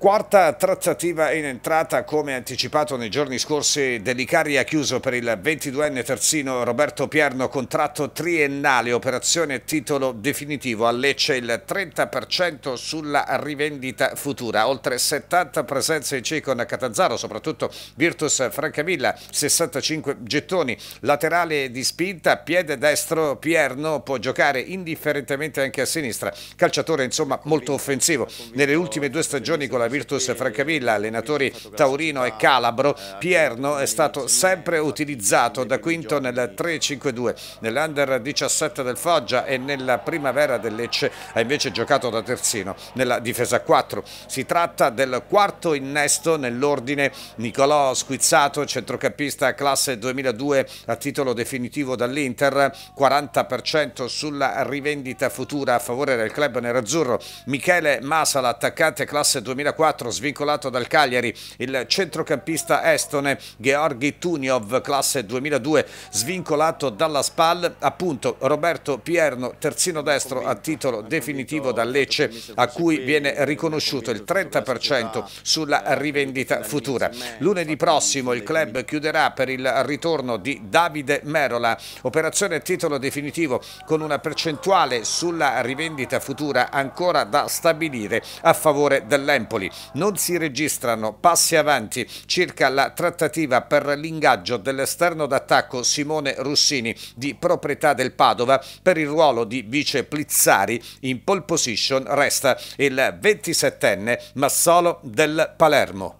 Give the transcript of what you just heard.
Quarta trattativa in entrata, come anticipato nei giorni scorsi, Delicari ha chiuso per il 22enne terzino Roberto Pierno contratto triennale, operazione titolo definitivo a Lecce il 30% sulla rivendita futura, oltre 70 presenze in C con Catanzaro, soprattutto Virtus Francavilla, 65 gettoni, laterale di spinta, piede destro Pierno può giocare indifferentemente anche a sinistra, calciatore insomma molto offensivo. Nelle ultime due stagioni con la Virtus Francavilla, allenatori Taurino e Calabro, Pierno è stato sempre utilizzato da Quinto nel 3-5-2. Nell'Under 17 del Foggia e nella primavera del Lecce ha invece giocato da terzino nella difesa 4. Si tratta del quarto innesto nell'ordine Nicolò Squizzato, centrocampista classe 2002 a titolo definitivo dall'Inter, 40% sulla rivendita futura a favore del club nerazzurro. Michele Masala, attaccante classe 2004 2004 svincolato dal Cagliari, il centrocampista estone Georgi Tuniov, classe 2002, svincolato dalla SPAL, appunto Roberto Pierno, terzino destro a titolo definitivo da Lecce, a cui viene riconosciuto il 30% sulla rivendita futura. Lunedì prossimo il club chiuderà per il ritorno di Davide Merola, operazione a titolo definitivo con una percentuale sulla rivendita futura ancora da stabilire a favore dell'Empoli non si registrano passi avanti circa la trattativa per l'ingaggio dell'esterno d'attacco Simone Russini di proprietà del Padova per il ruolo di vice Plizzari in pole position resta il 27enne Massolo del Palermo.